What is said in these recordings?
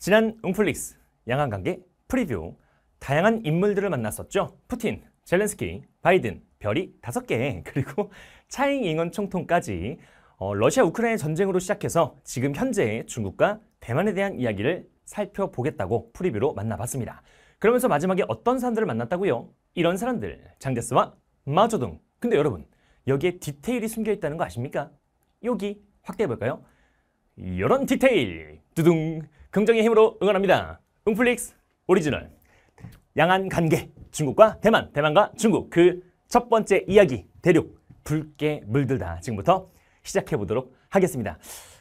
지난 웅플릭스 양안관계 프리뷰 다양한 인물들을 만났었죠. 푸틴, 젤렌스키, 바이든, 별이 다섯 개 그리고 차잉 잉원 총통까지 어, 러시아 우크라이나 전쟁으로 시작해서 지금 현재의 중국과 대만에 대한 이야기를 살펴보겠다고 프리뷰로 만나봤습니다. 그러면서 마지막에 어떤 사람들을 만났다고요? 이런 사람들, 장제스와 마조둥. 근데 여러분, 여기에 디테일이 숨겨 있다는 거 아십니까? 여기 확대해볼까요? 이런 디테일! 두둥! 긍정의 힘으로 응원합니다. 응플릭스 오리지널 양안 관계 중국과 대만, 대만과 중국 그 첫 번째 이야기 대륙 붉게 물들다 지금부터 시작해 보도록 하겠습니다.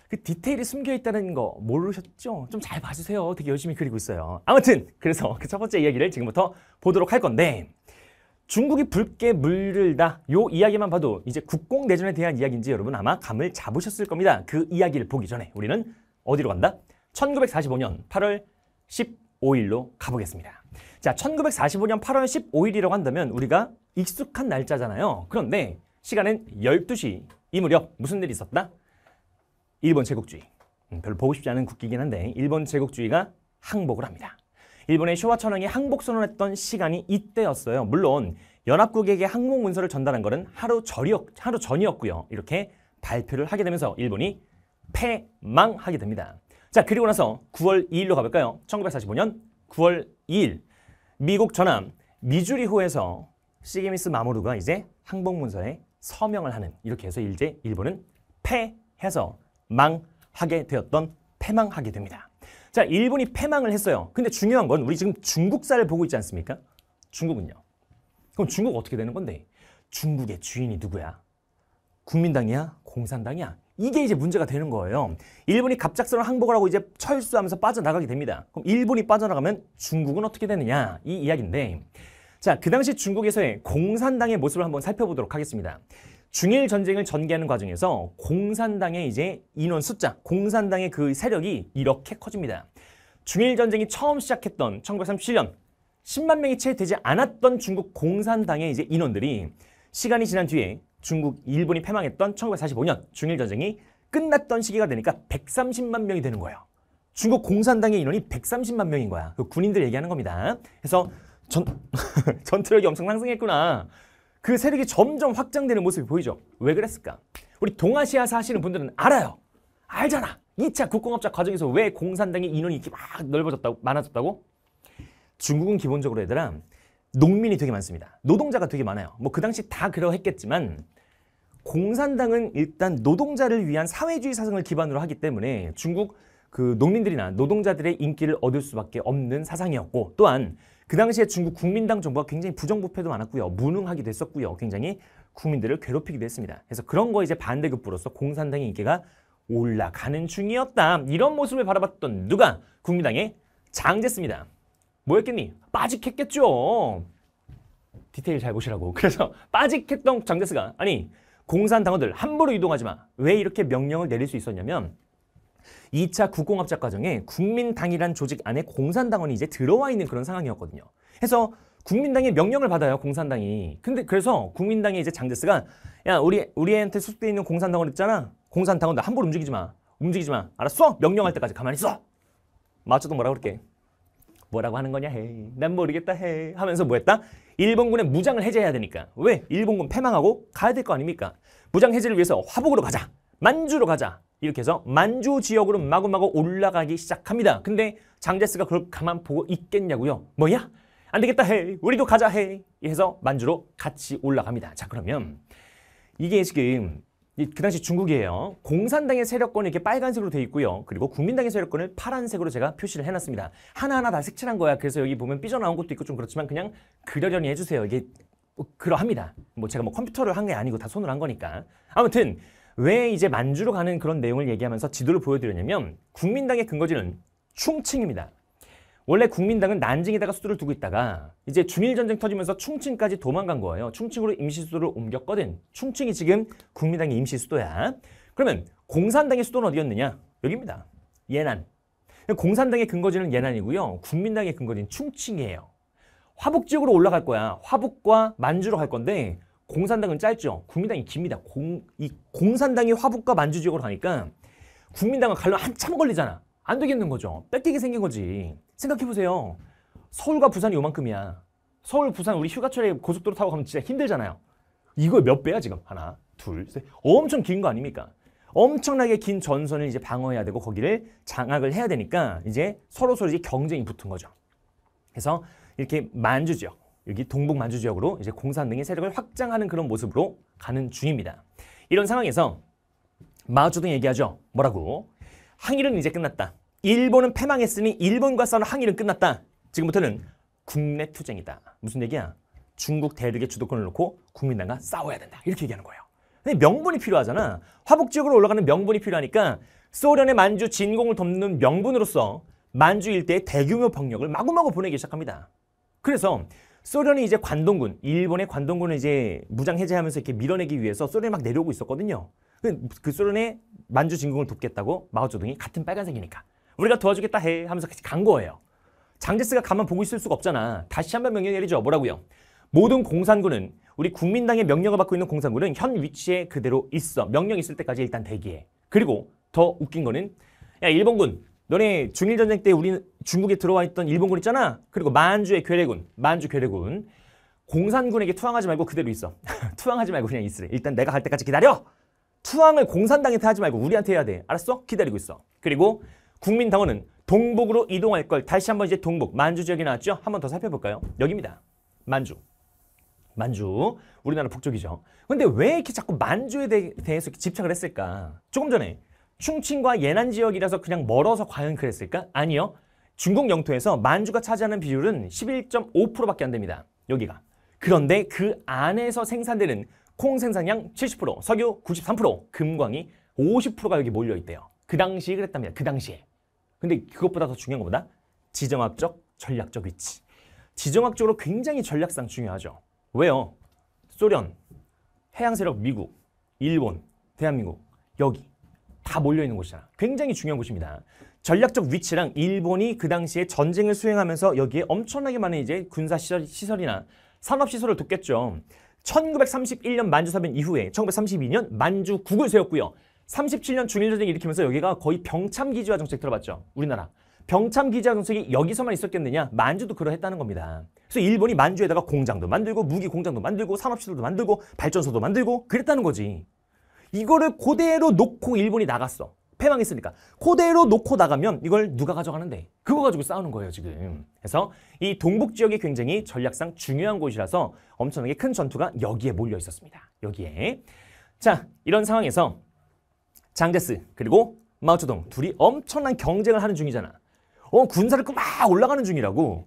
그 디테일이 숨겨 있다는 거 모르셨죠? 좀 잘 봐주세요. 되게 열심히 그리고 있어요. 아무튼 그래서 그 첫 번째 이야기를 지금부터 보도록 할 건데 중국이 붉게 물들다 요 이야기만 봐도 이제 국공내전에 대한 이야기인지 여러분 아마 감을 잡으셨을 겁니다. 그 이야기를 보기 전에 우리는 어디로 간다? 1945년 8월 15일로 가보겠습니다. 자, 1945년 8월 15일이라고 한다면 우리가 익숙한 날짜잖아요. 그런데 시간은 12시 이 무렵 무슨 일이 있었다? 일본 제국주의. 음, 별로 보고 싶지 않은 국기긴 한데 일본 제국주의가 항복을 합니다. 일본의 쇼와 천황이 항복 선언했던 시간이 이때였어요. 물론 연합국에게 항복 문서를 전달한 것은 하루, 하루 전이었고요. 이렇게 발표를 하게 되면서 일본이 패망하게 됩니다. 자, 그리고 나서 9월 2일로 가볼까요? 1945년 9월 2일 미국 전함 미주리호에서 시게미스 마모루가 이제 항복문서에 서명을 하는 이렇게 해서 이제 일본은 패해서 망하게 되었던 패망하게 됩니다. 자, 일본이 패망을 했어요. 근데 중요한 건 우리 지금 중국사를 보고 있지 않습니까? 중국은요. 그럼 중국 어떻게 되는 건데? 중국의 주인이 누구야? 국민당이야? 공산당이야? 이게 이제 문제가 되는 거예요. 일본이 갑작스러운 항복을 하고 이제 철수하면서 빠져나가게 됩니다. 그럼 일본이 빠져나가면 중국은 어떻게 되느냐 이 이야기인데 자, 그 당시 중국에서의 공산당의 모습을 한번 살펴보도록 하겠습니다. 중일 전쟁을 전개하는 과정에서 공산당의 이제 인원 숫자, 공산당의 그 세력이 이렇게 커집니다. 중일 전쟁이 처음 시작했던 1937년 10만 명이 채 되지 않았던 중국 공산당의 이제 인원들이 시간이 지난 뒤에 중국 일본이 패망했던 1945년 중일 전쟁이 끝났던 시기가 되니까 130만 명이 되는 거예요. 중국 공산당의 인원이 130만 명인 거야. 그 군인들 얘기하는 겁니다. 그래서 전 전투력이 엄청 상승했구나. 그 세력이 점점 확장되는 모습이 보이죠. 왜 그랬을까? 우리 동아시아 사시는 분들은 알아요. 알잖아. 2차 국공업적 과정에서 왜 공산당의 인원이 이렇게 막 넓어졌다고 많아졌다고? 중국은 기본적으로 얘들아 농민이 되게 많습니다. 노동자가 되게 많아요. 뭐 그 당시 다 그러했겠지만 공산당은 일단 노동자를 위한 사회주의 사상을 기반으로 하기 때문에 중국 그 농민들이나 노동자들의 인기를 얻을 수밖에 없는 사상이었고 또한 그 당시에 중국 국민당 정부가 굉장히 부정부패도 많았고요. 무능하기도 했었고요. 굉장히 국민들을 괴롭히기도 했습니다. 그래서 그런 거 이제 반대급부로서 공산당의 인기가 올라가는 중이었다. 이런 모습을 바라봤던 누가 국민당의 장제스입니다. 뭐였겠니 빠직했겠죠. 디테일 잘 보시라고. 그래서 빠직했던 장제스가 아니 공산 당원들 함부로 이동하지 마. 왜 이렇게 명령을 내릴 수 있었냐면 2차 국공합작 과정에 국민당이란 조직 안에 공산당원이 이제 들어와 있는 그런 상황이었거든요. 해서 국민당의 명령을 받아요, 공산당이. 근데 그래서 국민당의 이제 장제스가 야, 우리 우리한테 숙돼 있는 공산당원 있잖아. 공산당원 나 함부로 움직이지 마. 움직이지 마. 알았어? 명령할 때까지 가만히 있어. 마쳐도 뭐라 그럴게. 뭐라고 하는 거냐 헤이 난 모르겠다 헤 하면서 뭐 했다? 일본군의 무장을 해제해야 되니까 왜? 일본군 패망하고 가야 될 거 아닙니까? 무장 해제를 위해서 화북으로 가자 만주로 가자 이렇게 해서 만주 지역으로 마구마구 올라가기 시작합니다 근데 장제스가 그걸 가만 보고 있겠냐고요 뭐야? 안 되겠다 헤 우리도 가자 헤 해서 만주로 같이 올라갑니다 자 그러면 이게 지금 그 당시 중국이에요. 공산당의 세력권이 이렇게 빨간색으로 돼 있고요. 그리고 국민당의 세력권을 파란색으로 제가 표시를 해놨습니다. 하나하나 다 색칠한 거야. 그래서 여기 보면 삐져나온 것도 있고 좀 그렇지만 그냥 그려려니 해주세요. 이게 그러합니다. 뭐 제가 뭐 컴퓨터를 한 게 아니고 다 손으로 한 거니까. 아무튼 왜 이제 만주로 가는 그런 내용을 얘기하면서 지도를 보여드렸냐면 국민당의 근거지는 충칭입니다. 원래 국민당은 난징에다가 수도를 두고 있다가 이제 중일전쟁 터지면서 충칭까지 도망간 거예요. 충칭으로 임시수도를 옮겼거든. 충칭이 지금 국민당의 임시수도야. 그러면 공산당의 수도는 어디였느냐? 여기입니다. 예난. 공산당의 근거지는 예난이고요. 국민당의 근거지는 충칭이에요. 화북 지역으로 올라갈 거야. 화북과 만주로 갈 건데 공산당은 짧죠. 국민당이 깁니다. 공, 이 공산당이 화북과 만주 지역으로 가니까 국민당은 갈로 한참 걸리잖아. 안 되겠는 거죠. 뺏기게 생긴 거지. 생각해보세요. 서울과 부산이 요만큼이야. 서울, 부산 우리 휴가철에 고속도로 타고 가면 진짜 힘들잖아요. 이거 몇 배야 지금? 하나, 둘, 셋. 엄청 긴 거 아닙니까? 엄청나게 긴 전선을 이제 방어해야 되고 거기를 장악을 해야 되니까 이제 서로 서로 이제 경쟁이 붙은 거죠. 그래서 이렇게 만주 지역, 여기 동북 만주 지역으로 이제 공산 등의 세력을 확장하는 그런 모습으로 가는 중입니다. 이런 상황에서 마주쩌둥 얘기하죠. 뭐라고? 항일은 이제 끝났다. 일본은 패망했으니 일본과 싸우는 항일은 끝났다. 지금부터는 국내 투쟁이다. 무슨 얘기야? 중국 대륙의 주도권을 놓고 국민당과 싸워야 된다. 이렇게 얘기하는 거예요. 근데 명분이 필요하잖아. 화북 지역으로 올라가는 명분이 필요하니까 소련의 만주 진공을 돕는 명분으로서 만주 일대의 대규모 병력을 마구마구 보내기 시작합니다. 그래서 소련이 이제 관동군, 일본의 관동군을 이제 무장 해제하면서 이렇게 밀어내기 위해서 소련이 막 내려오고 있었거든요. 그, 그 소련의 만주 진공을 돕겠다고 마오쩌둥이 같은 빨간색이니까 우리가 도와주겠다 해 하면서 간 거예요. 장제스가 가만 보고 있을 수가 없잖아. 다시 한 번 명령 내리죠. 뭐라고요? 모든 공산군은 우리 국민당의 명령을 받고 있는 공산군은 현 위치에 그대로 있어. 명령 있을 때까지 일단 대기해. 그리고 더 웃긴 거는 야 일본군 너네 중일전쟁 때 우리 중국에 들어와 있던 일본군 있잖아. 그리고 만주의 괴뢰군, 만주 괴뢰군 공산군에게 투항하지 말고 그대로 있어. 투항하지 말고 그냥 있으래. 일단 내가 갈 때까지 기다려. 투항을 공산당한테 하지 말고 우리한테 해야 돼. 알았어? 기다리고 있어. 그리고 국민당원은 동북으로 이동할 걸 다시 한번 이제 동북, 만주 지역이 나왔죠? 한번 더 살펴볼까요? 여기입니다. 만주. 만주. 우리나라 북쪽이죠. 근데 왜 이렇게 자꾸 만주에 대, 해서 집착을 했을까? 조금 전에 충칭과 예난 지역이라서 그냥 멀어서 과연 그랬을까? 아니요. 중국 영토에서 만주가 차지하는 비율은 11.5%밖에 안 됩니다. 여기가. 그런데 그 안에서 생산되는 콩 생산량 70%, 석유 93%, 금광이 50%가 여기 몰려 있대요. 그 당시 그랬답니다. 그 당시에. 근데 그것보다 더 중요한 거보다 지정학적, 전략적 위치. 지정학적으로 굉장히 전략상 중요하죠. 왜요? 소련, 해양세력 미국, 일본, 대한민국, 여기 다 몰려있는 곳이잖아. 굉장히 중요한 곳입니다. 전략적 위치랑 일본이 그 당시에 전쟁을 수행하면서 여기에 엄청나게 많은 이제 군사시설, 이나 산업시설을 돕겠죠. 1931년 만주사변 이후에 1932년 만주국을 세웠고요. 37년 중일전쟁 일으키면서 여기가 거의 병참기지화 정책 들어봤죠. 우리나라. 병참기지화 정책이 여기서만 있었겠느냐? 만주도 그러했다는 겁니다. 그래서 일본이 만주에다가 공장도 만들고 무기 공장도 만들고 산업시설도 만들고 발전소도 만들고 그랬다는 거지. 이거를 그대로 놓고 일본이 나갔어. 패망했으니까. 그대로 놓고 나가면 이걸 누가 가져가는데? 그거 가지고 싸우는 거예요, 지금. 그래서 이 동북 지역이 굉장히 전략상 중요한 곳이라서 엄청나게 큰 전투가 여기에 몰려 있었습니다. 여기에. 자, 이런 상황에서 장제스 그리고 마오쩌둥 둘이 엄청난 경쟁을 하는 중이잖아. 어 군사를 끄막 그 올라가는 중이라고.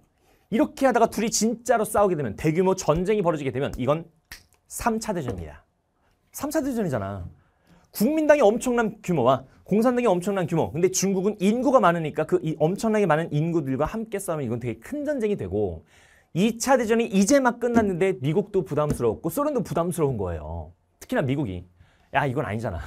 이렇게 하다가 둘이 진짜로 싸우게 되면 대규모 전쟁이 벌어지게 되면 이건 3차 대전이야. 3차 대전이잖아. 국민당이 엄청난 규모와 공산당이 엄청난 규모. 근데 중국은 인구가 많으니까 그 엄청나게 많은 인구들과 함께 싸우면 이건 되게 큰 전쟁이 되고 2차 대전이 이제 막 끝났는데 미국도 부담스러웠고 소련도 부담스러운 거예요. 특히나 미국이. 야, 이건 아니잖아.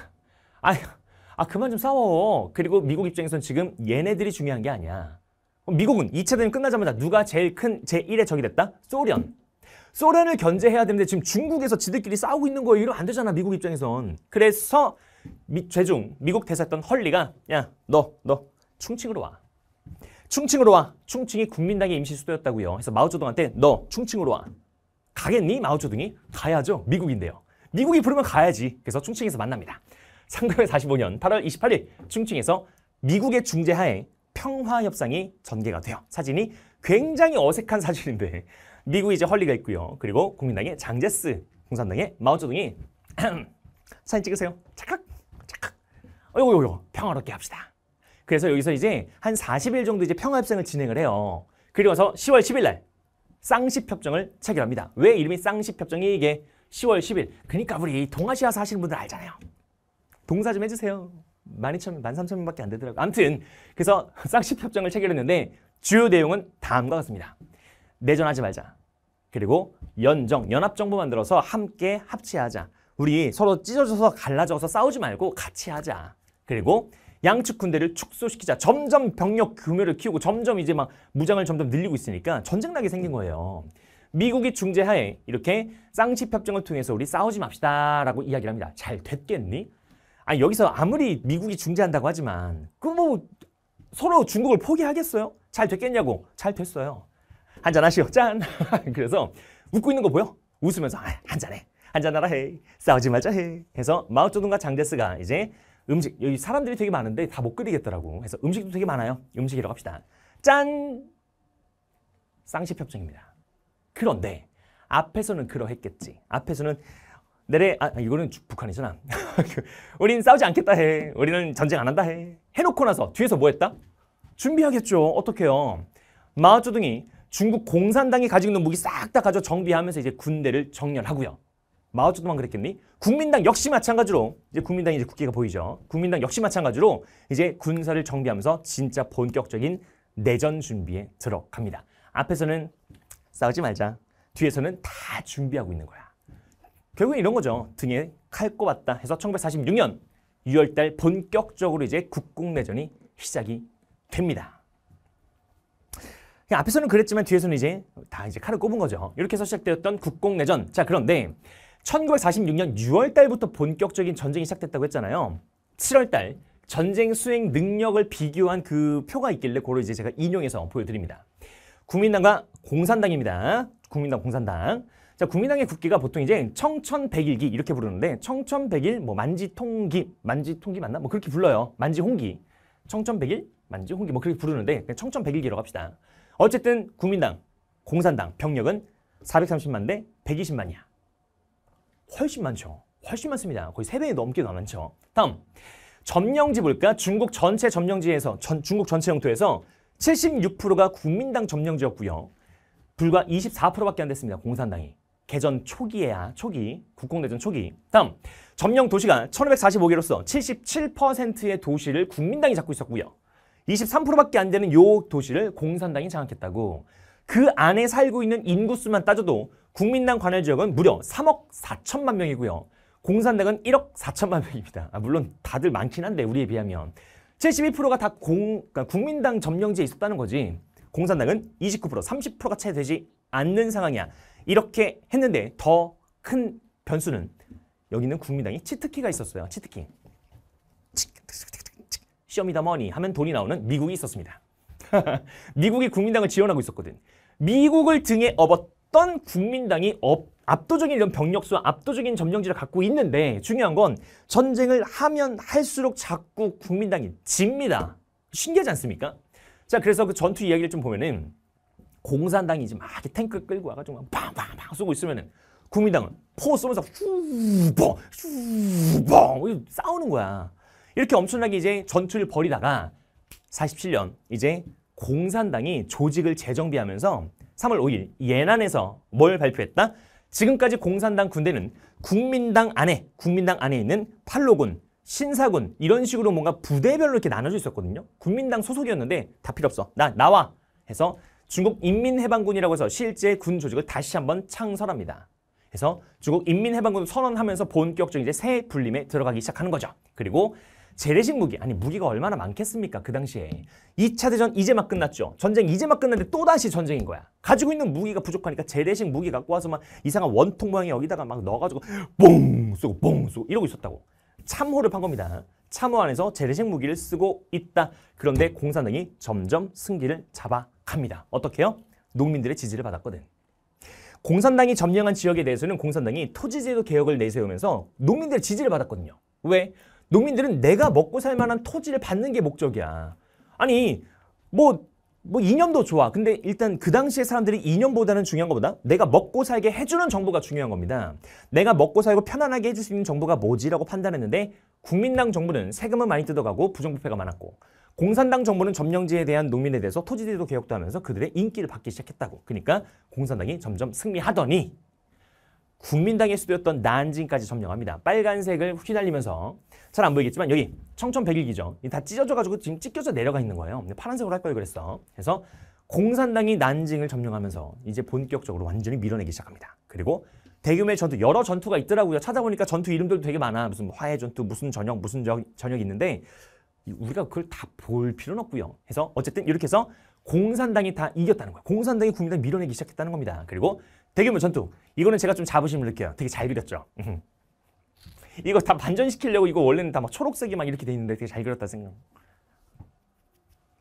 아아 그만 좀 싸워. 그리고 미국 입장에선 지금 얘네들이 중요한 게 아니야. 미국은 2차 대전 끝나자마자 누가 제일 큰 제1의 적이 됐다? 소련. 소련을 견제해야 되는데 지금 중국에서 지들끼리 싸우고 있는 거 이러면 안 되잖아, 미국 입장에선. 그래서 미, 최종 미국 대사였던 헐리가 야, 너, 너 충칭으로 와. 충칭으로 와. 충칭이 국민당의 임시 수도였다고요. 그래서 마오쩌둥한테 너 충칭으로 와. 가겠니? 마오쩌둥이 가야죠. 미국인데요. 미국이 부르면 가야지. 그래서 충칭에서 만납니다. 1945년 8월 28일 충칭에서 미국의 중재하에 평화협상이 전개가 돼요. 사진이 굉장히 어색한 사진인데 미국이 이제 헐리가 있고요. 그리고 국민당의 장제스, 공산당의 마오쩌둥이 사진 찍으세요. 착각, 착각. 어이구, 어이구, 평화롭게 합시다. 그래서 여기서 이제 한 40일 정도 이제 평화협상을 진행을 해요. 그리고서 10월 10일 날 쌍십협정을 체결합니다. 왜 이름이 쌍십협정이 이게 10월 10일? 그러니까 우리 동아시아사 하시는 분들 알잖아요. 동사 좀 해주세요. 12,000명, 13,000명밖에 안 되더라고요. 암튼 그래서 쌍십 협정을 체결했는데 주요 내용은 다음과 같습니다. 내전하지 말자. 그리고 연정, 연합정부 만들어서 함께 합치하자. 우리 서로 찢어져서 갈라져서 싸우지 말고 같이 하자. 그리고 양측 군대를 축소시키자. 점점 병력 규모를 키우고 점점 이제 막 무장을 점점 늘리고 있으니까 전쟁나게 생긴 거예요. 미국이 중재하에 이렇게 쌍십 협정을 통해서 우리 싸우지 맙시다 라고 이야기를 합니다. 잘 됐겠니? 아니 여기서 아무리 미국이 중재한다고 하지만 그 뭐 서로 중국을 포기하겠어요? 잘 됐겠냐고? 잘 됐어요. 한잔 하시오. 짠. 그래서 웃고 있는 거 보여? 웃으면서 아, 한잔해. 한잔하라 해. 싸우지 말자 해. 해서 마오쩌둥과 장제스가 이제 음식 여기 사람들이 되게 많은데 다 못 끓이겠더라고. 그래서 음식도 되게 많아요. 음식이라고 합시다. 짠. 쌍시협정입니다. 그런데 앞에서는 그러했겠지. 앞에서는 내래 아, 아 이거는 북한이잖아. 우린 싸우지 않겠다 해. 우리는 전쟁 안 한다 해. 해놓고 나서 뒤에서 뭐 했다? 준비하겠죠. 어떻게요? 마오쩌둥이 중국 공산당이 가지고 있는 무기 싹 다 가져 정비하면서 이제 군대를 정렬하고요. 마오쩌둥만 그랬겠니? 국민당 역시 마찬가지로 이제 국민당이 이제 국기가 보이죠. 국민당 역시 마찬가지로 이제 군사를 정비하면서 진짜 본격적인 내전 준비에 들어갑니다. 앞에서는 싸우지 말자. 뒤에서는 다 준비하고 있는 거야. 결국 이런 거죠. 등에 칼 꼽았다 해서 1946년 6월달 본격적으로 이제 국공내전이 시작이 됩니다. 앞에서는 그랬지만 뒤에서는 이제 다 이제 칼을 꼽은 거죠. 이렇게 해서 시작되었던 국공내전. 자 그런데 1946년 6월달부터 본격적인 전쟁이 시작됐다고 했잖아요. 7월달 전쟁 수행 능력을 비교한 그 표가 있길래 그걸 이제 제가 인용해서 보여드립니다. 국민당과 공산당입니다. 국민당, 공산당. 자, 국민당의 국기가 보통 이제 청천백일기 이렇게 부르는데 청천백일 뭐 만지통기, 만지통기 맞나? 뭐 그렇게 불러요. 만지홍기. 청천백일, 만지홍기 뭐 그렇게 부르는데 그냥 청천백일기라고 합시다. 어쨌든 국민당, 공산당 병력은 430만 대 120만이야. 훨씬 많죠. 훨씬 많습니다. 거의 세배 넘게도 많죠. 다음. 점령지 볼까? 중국 전체 점령지에서 전, 중국 전체 영토에서 76%가 국민당 점령지였고요. 불과 24%밖에 안 됐습니다. 공산당이. 개전 초기에야 초기 국공대전 초기 다음 점령 도시가 1545개로서 77%의 도시를 국민당이 잡고 있었고요 23%밖에 안 되는 요 도시를 공산당이 장악했다고 그 안에 살고 있는 인구수만 따져도 국민당 관할 지역은 무려 3억 4천만 명이고요 공산당은 1억 4천만 명입니다 아, 물론 다들 많긴 한데 우리에 비하면 72%가 다 공, 그러니까 국민당 점령지에 있었다는 거지 공산당은 29% 30%가 채 되지 않는 상황이야 이렇게 했는데 더 큰 변수는 여기는 국민당이 치트키가 있었어요. 치트키. 쇼미더머니 하면 돈이 나오는 미국이 있었습니다. 미국이 국민당을 지원하고 있었거든. 미국을 등에 업었던 국민당이 업, 압도적인 이런 병력수와 압도적인 점령지를 갖고 있는데 중요한 건 전쟁을 하면 할수록 자꾸 국민당이 집니다. 신기하지 않습니까? 자, 그래서 그 전투 이야기를 좀 보면은 공산당이 이제 막 탱크 끌고 와가지고 막 팡팡팡 쏘고 있으면은 국민당은 포 쏘면서 슈벙 슈벙 싸우는 거야. 이렇게 엄청나게 이제 전투를 벌이다가 47년 이제 공산당이 조직을 재정비하면서 3월 5일 예난에서 뭘 발표했다? 지금까지 공산당 군대는 국민당 안에 국민당 안에 있는 팔로군, 신사군 이런 식으로 뭔가 부대별로 이렇게 나눠져 있었거든요. 국민당 소속이었는데 다 필요 없어. 나 나와 해서 중국 인민해방군이라고 해서 실제 군 조직을 다시 한번 창설합니다. 그래서 중국 인민해방군을 선언하면서 본격적인 이제 새불림에 들어가기 시작하는 거죠. 그리고 재래식 무기, 아니 무기가 얼마나 많겠습니까 그 당시에. 2차 대전 이제 막 끝났죠. 전쟁 이제 막 끝났는데 또다시 전쟁인 거야. 가지고 있는 무기가 부족하니까 재래식 무기 갖고 와서 막 이상한 원통 모양의 여기다가 막 넣어가지고 뽕 쏘고 뽕 쏘고 이러고 있었다고. 참호를 판 겁니다. 참호 안에서 재래식 무기를 쓰고 있다. 그런데 공산당이 점점 승기를 잡아갑니다. 어떻게요? 농민들의 지지를 받았거든. 공산당이 점령한 지역에 대해서는 공산당이 토지제도 개혁을 내세우면서 농민들의 지지를 받았거든요. 왜? 농민들은 내가 먹고 살 만한 토지를 받는 게 목적이야. 아니, 뭐뭐 이념도 좋아. 근데 일단 그 당시에 사람들이 이념보다는 중요한 것보다 내가 먹고 살게 해주는 정부가 중요한 겁니다. 내가 먹고 살고 편안하게 해줄 수 있는 정부가 뭐지라고 판단했는데 국민당 정부는 세금을 많이 뜯어가고 부정부패가 많았고 공산당 정부는 점령지에 대한 농민에 대해서 토지제도 개혁도 하면서 그들의 인기를 받기 시작했다고. 그러니까 공산당이 점점 승리하더니 국민당의 수도였던 난징까지 점령합니다. 빨간색을 휘날리면서 잘 안 보이겠지만 여기 청천 백일기죠. 다 찢어져가지고 지금 찢겨져 내려가 있는 거예요. 파란색으로 할 걸 그랬어. 그래서 공산당이 난징을 점령하면서 이제 본격적으로 완전히 밀어내기 시작합니다. 그리고 대규모의 전투, 여러 전투가 있더라고요. 찾아보니까 전투 이름들도 되게 많아. 무슨 뭐 화해 전투, 무슨 전역, 무슨 전역 있는데 우리가 그걸 다 볼 필요는 없고요. 그래서 어쨌든 이렇게 해서 공산당이 다 이겼다는 거예요. 공산당이 국민당 밀어내기 시작했다는 겁니다. 그리고 대규모 뭐 전투. 이거는 제가 좀 자부심을 느껴요. 되게 잘 그렸죠. 이거 다 반전시키려고 이거 원래는 다 막 초록색이 막 이렇게 돼 있는데 되게 잘 그렸다 생각.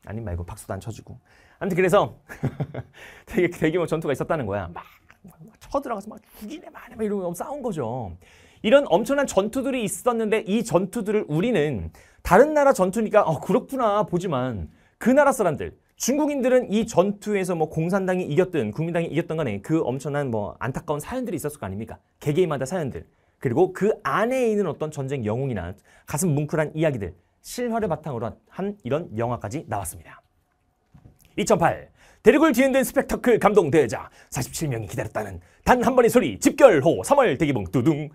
아니 말고 박수도 안 쳐주고. 아무튼 그래서 되게 대규모 뭐 전투가 있었다는 거야. 막, 쳐들어가서 막 죽이네 마네 막이러면 싸운 거죠. 이런 엄청난 전투들이 있었는데 이 전투들을 우리는 다른 나라 전투니까 어 그렇구나 보지만 그 나라 사람들 중국인들은 이 전투에서 뭐 공산당이 이겼든 국민당이 이겼던 간에 그 엄청난 뭐 안타까운 사연들이 있었을 거 아닙니까? 개개인마다 사연들. 그리고 그 안에 있는 어떤 전쟁 영웅이나 가슴 뭉클한 이야기들, 실화를 바탕으로 한 이런 영화까지 나왔습니다. 2008 대륙을 뒤흔든 스펙터클 감동 대자 47명이 기다렸다는 단 한 번의 소리 집결호 3월 대기봉 두둥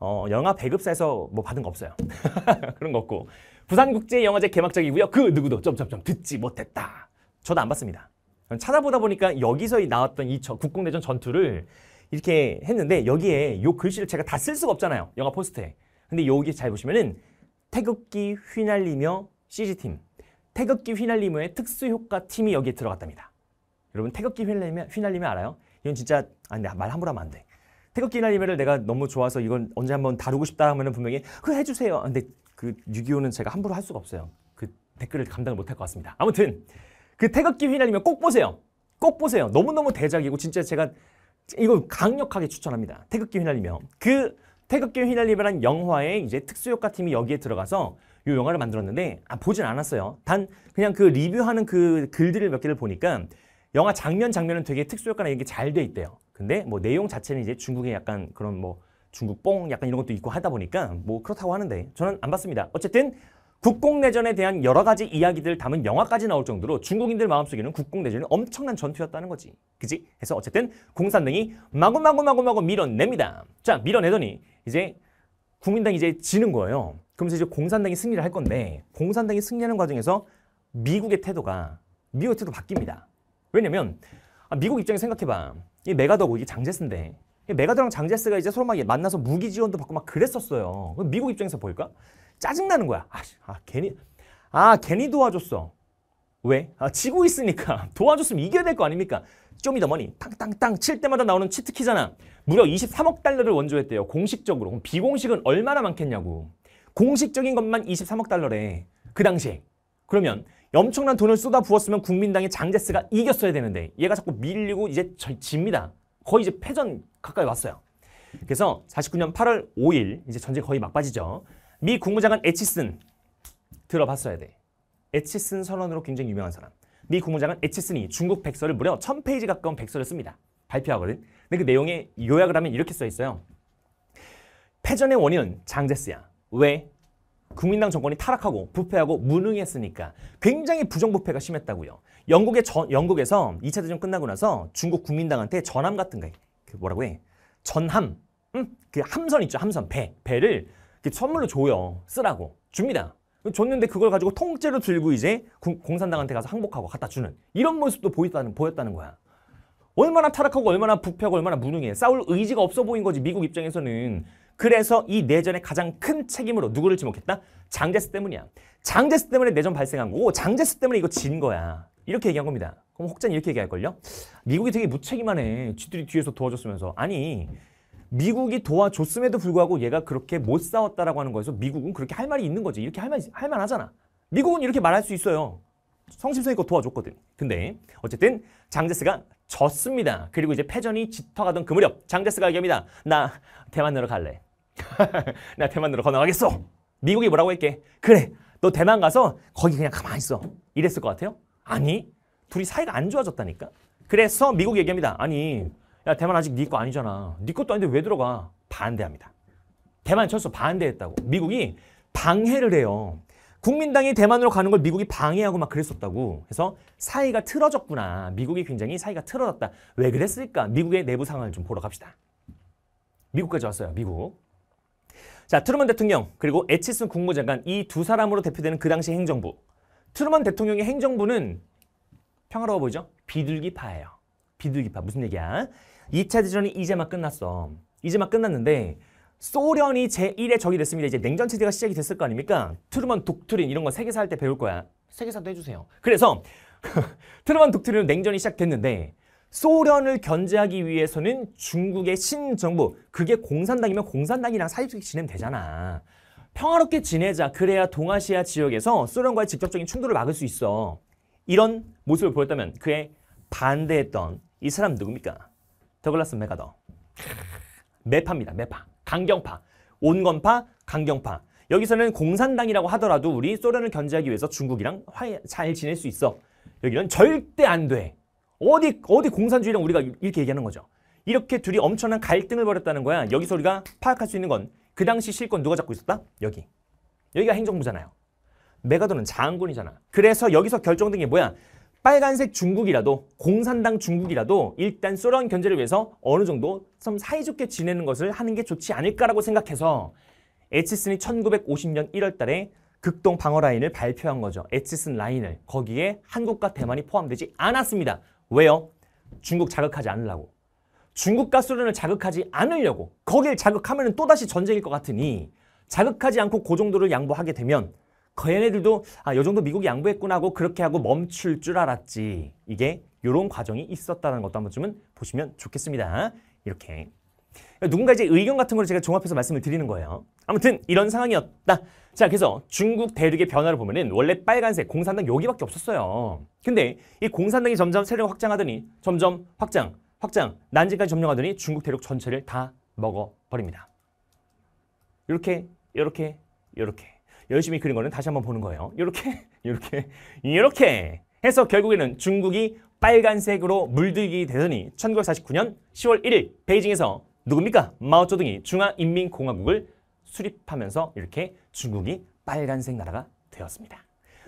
어, 영화 배급사에서 뭐 받은 거 없어요. 그런 거 없고 부산국제영화제 개막작이고요. 그 누구도 점점점 듣지 못했다. 저도 안 봤습니다. 찾아보다 보니까 여기서 나왔던 이 국공대전 전투를 이렇게 했는데 여기에 요 글씨를 제가 다 쓸 수가 없잖아요. 영화 포스트에. 근데 여기 잘 보시면은 태극기 휘날리며 CG팀, 태극기 휘날리며의 특수효과팀이 여기에 들어갔답니다. 여러분 태극기 휘날리며, 휘날리며 알아요? 이건 진짜 아니 말 함부로 하면 안 돼. 태극기 휘날리며를 내가 너무 좋아서 이건 언제 한번 다루고 싶다 하면 은 분명히 그 해주세요. 근데 그 6.25는 제가 함부로 할 수가 없어요. 그 댓글을 감당을 못 할 것 같습니다. 아무튼 그 태극기 휘날리면 꼭 보세요. 꼭 보세요. 너무너무 대작이고 진짜 제가 이거 강력하게 추천합니다. 태극기 휘날리며. 그 태극기 휘날리며란 영화의 이제 특수효과 팀이 여기에 들어가서 이 영화를 만들었는데 아, 보진 않았어요. 단 그냥 그 리뷰하는 그 글들을 몇 개를 보니까 영화 장면 장면은 되게 특수효과나 이게 잘 돼 있대요. 근데 뭐 내용 자체는 이제 중국의 약간 그런 뭐 중국 뽕 약간 이런 것도 있고 하다 보니까 뭐 그렇다고 하는데 저는 안 봤습니다. 어쨌든 국공내전에 대한 여러 가지 이야기들 담은 영화까지 나올 정도로 중국인들 마음속에는 국공내전은 엄청난 전투였다는 거지. 그지? 그래서 어쨌든 공산당이 마구마구마구마구 밀어냅니다. 자, 밀어내더니 이제 국민당이 이제 지는 거예요. 그러면서 이제 공산당이 승리를 할 건데 공산당이 승리하는 과정에서 미국의 태도가 미국의 태도 바뀝니다. 왜냐면 아, 미국 입장에서 생각해봐. 이 메가더고 이게 장제스인데 메가더랑 장제스가 이제 서로 막 만나서 무기 지원도 받고 막 그랬었어요. 미국 입장에서 보일까? 짜증나는 거야. 아, 아 괜히 아 괜히 도와줬어. 왜? 아, 지고 있으니까 도와줬으면 이겨야 될 거 아닙니까? 좀 이더 머니 땅땅땅 칠 때마다 나오는 치트키잖아. 무려 23억 달러를 원조했대요. 공식적으로. 그럼 비공식은 얼마나 많겠냐고. 공식적인 것만 23억 달러래. 그 당시에. 그러면 엄청난 돈을 쏟아 부었으면 국민당의 장제스가 이겼어야 되는데 얘가 자꾸 밀리고 이제 집니다. 거의 이제 패전 가까이 왔어요. 그래서 49년 8월 5일 이제 전쟁 거의 막바지죠. 미 국무장관 에치슨 들어봤어야 돼. 에치슨 선언으로 굉장히 유명한 사람. 미 국무장관 에치슨이 중국 백서를 무려 천페이지 가까운 백서를 씁니다. 발표하거든. 근데 그 내용에 요약을 하면 이렇게 써 있어요. 패전의 원인은 장제스야. 왜? 국민당 정권이 타락하고 부패하고 무능했으니까 굉장히 부정부패가 심했다고요. 영국의 저, 영국에서 2차 대전 끝나고 나서 중국 국민당한테 전함 같은 거, 그 뭐라고 해? 전함, 음, 그 함선 있죠, 함선, 배, 배를 선물로 줘요. 쓰라고. 줍니다. 줬는데 그걸 가지고 통째로 들고 이제 공산당한테 가서 항복하고 갖다 주는 이런 모습도 보였다는, 보였다는 거야. 얼마나 타락하고 얼마나 부패하고 얼마나 무능해. 싸울 의지가 없어 보인 거지 미국 입장에서는. 그래서 이 내전의 가장 큰 책임으로 누구를 지목했다? 장제스 때문이야. 장제스 때문에 내전 발생한 거고 장제스 때문에 이거 진 거야. 이렇게 얘기한 겁니다. 그럼 혹자는 이렇게 얘기할걸요? 미국이 되게 무책임하네. 쥐들이 뒤에서 도와줬으면서. 아니 미국이 도와줬음에도 불구하고 얘가 그렇게 못 싸웠다라고 하는 거에서 미국은 그렇게 할 말이 있는 거지. 이렇게 할 말, 할만 하잖아. 미국은 이렇게 말할 수 있어요. 성심성의껏 도와줬거든. 근데 어쨌든 장제스가 졌습니다. 그리고 이제 패전이 짙어가던 그 무렵 장제스가 얘기합니다. 나 대만으로 갈래. 나 대만으로 건너가겠어. 미국이 뭐라고 할게? 그래. 너 대만 가서 거기 그냥 가만히 있어. 이랬을 것 같아요? 아니. 둘이 사이가 안 좋아졌다니까. 그래서 미국 이 얘기합니다. 아니 야 대만 아직 네 거 아니잖아. 네 것도 아닌데 왜 들어가? 반대합니다. 대만 철수 반대했다고. 미국이 방해를 해요. 국민당이 대만으로 가는 걸 미국이 방해하고 막 그랬었다고. 그래서 사이가 틀어졌구나. 미국이 굉장히 사이가 틀어졌다. 왜 그랬을까? 미국의 내부 상황을 좀 보러 갑시다. 미국까지 왔어요. 미국. 자, 트루먼 대통령 그리고 에치슨 국무장관 이 두 사람으로 대표되는 그 당시 행정부. 트루먼 대통령의 행정부는 평화로워 보이죠? 비둘기파예요. 비둘기파 무슨 얘기야? 2차 대전이 이제 막 끝났어. 이제 막 끝났는데 소련이 제1의 적이 됐습니다. 이제 냉전 체제가 시작이 됐을 거 아닙니까? 트루먼 독트린 이런 거 세계사 할 때 배울 거야. 세계사도 해주세요. 그래서 트루먼 독트린은 냉전이 시작됐는데 소련을 견제하기 위해서는 중국의 신정부, 그게 공산당이면 공산당이랑 사이좋게 지내면 되잖아. 평화롭게 지내자. 그래야 동아시아 지역에서 소련과의 직접적인 충돌을 막을 수 있어. 이런 모습을 보였다면 그에 반대했던 이 사람 누굽니까? 더글라스 메가더. 매파입니다. 매파. 강경파. 온건파, 강경파. 여기서는 공산당이라고 하더라도 우리 소련을 견제하기 위해서 중국이랑 화해, 잘 지낼 수 있어. 여기는 절대 안 돼. 어디 어디 공산주의랑 우리가 이렇게 얘기하는 거죠. 이렇게 둘이 엄청난 갈등을 벌였다는 거야. 여기서 우리가 파악할 수 있는 건 그 당시 실권 누가 잡고 있었다? 여기. 여기가 행정부잖아요. 메가도는 장군이잖아. 그래서 여기서 결정된 게 뭐야? 빨간색 중국이라도 공산당 중국이라도 일단 소련 견제를 위해서 어느 정도 좀 사이좋게 지내는 것을 하는 게 좋지 않을까라고 생각해서 에치슨이 1950년 1월 달에 극동 방어 라인을 발표한 거죠. 에치슨 라인을. 거기에 한국과 대만이 포함되지 않았습니다. 왜요? 중국 자극하지 않으려고. 중국과 소련을 자극하지 않으려고. 거길 자극하면 또다시 전쟁일 것 같으니 자극하지 않고 그 정도를 양보하게 되면 그 얘네들도 아, 요 정도 미국이 양보했구나 하고 그렇게 하고 멈출 줄 알았지. 이게 요런 과정이 있었다는 것도 한 번쯤은 보시면 좋겠습니다. 이렇게. 누군가 이제 의견 같은 걸 제가 종합해서 말씀을 드리는 거예요. 아무튼 이런 상황이었다. 자, 그래서 중국 대륙의 변화를 보면은 원래 빨간색 공산당 여기밖에 없었어요. 근데 이 공산당이 점점 세력 을 확장하더니 점점 확장, 확장, 난징까지 점령하더니 중국 대륙 전체를 다 먹어버립니다. 이렇게, 이렇게, 이렇게. 열심히 그린 거는 다시 한번 보는 거예요. 이렇게, 이렇게, 이렇게 해서 결국에는 중국이 빨간색으로 물들기 되더니 1949년 10월 1일 베이징에서 누굽니까? 마오쩌둥이 중화인민공화국을 수립하면서 이렇게 중국이 빨간색 나라가 되었습니다.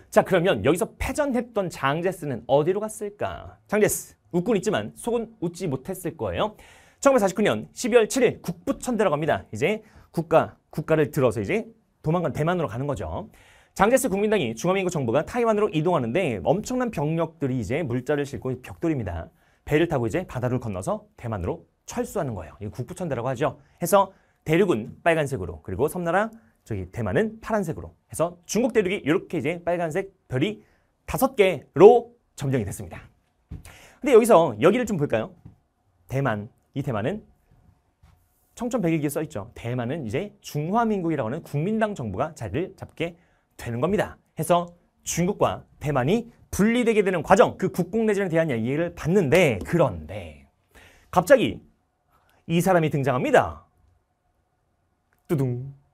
자 그러면 여기서 패전했던 장제스는 어디로 갔을까? 장제스 웃군 있지만 속은 웃지 못했을 거예요. 1949년 12월 7일 국부천대라고 합니다. 이제 국가, 국가를 들어서 이제 도망간 대만으로 가는 거죠. 장제스 국민당이 중화민국 정부가 타이완으로 이동하는데 엄청난 병력들이 이제 물자를 싣고 벽돌입니다. 배를 타고 이제 바다를 건너서 대만으로 철수하는 거예요. 이 국부천대라고 하죠. 해서 대륙은 빨간색으로 그리고 섬나라 저기 대만은 파란색으로 해서 중국 대륙이 이렇게 이제 빨간색 별이 다섯 개로 점령이 됐습니다. 근데 여기서 여기를 좀 볼까요? 대만, 이 대만은 청천백일기에 써 있죠. 대만은 이제 중화민국이라고 하는 국민당 정부가 자리를 잡게 되는 겁니다. 해서 중국과 대만이 분리되게 되는 과정, 그 국공 내전에 대한 이야기를 봤는데 그런데 갑자기 이 사람이 등장합니다. 뚜둥.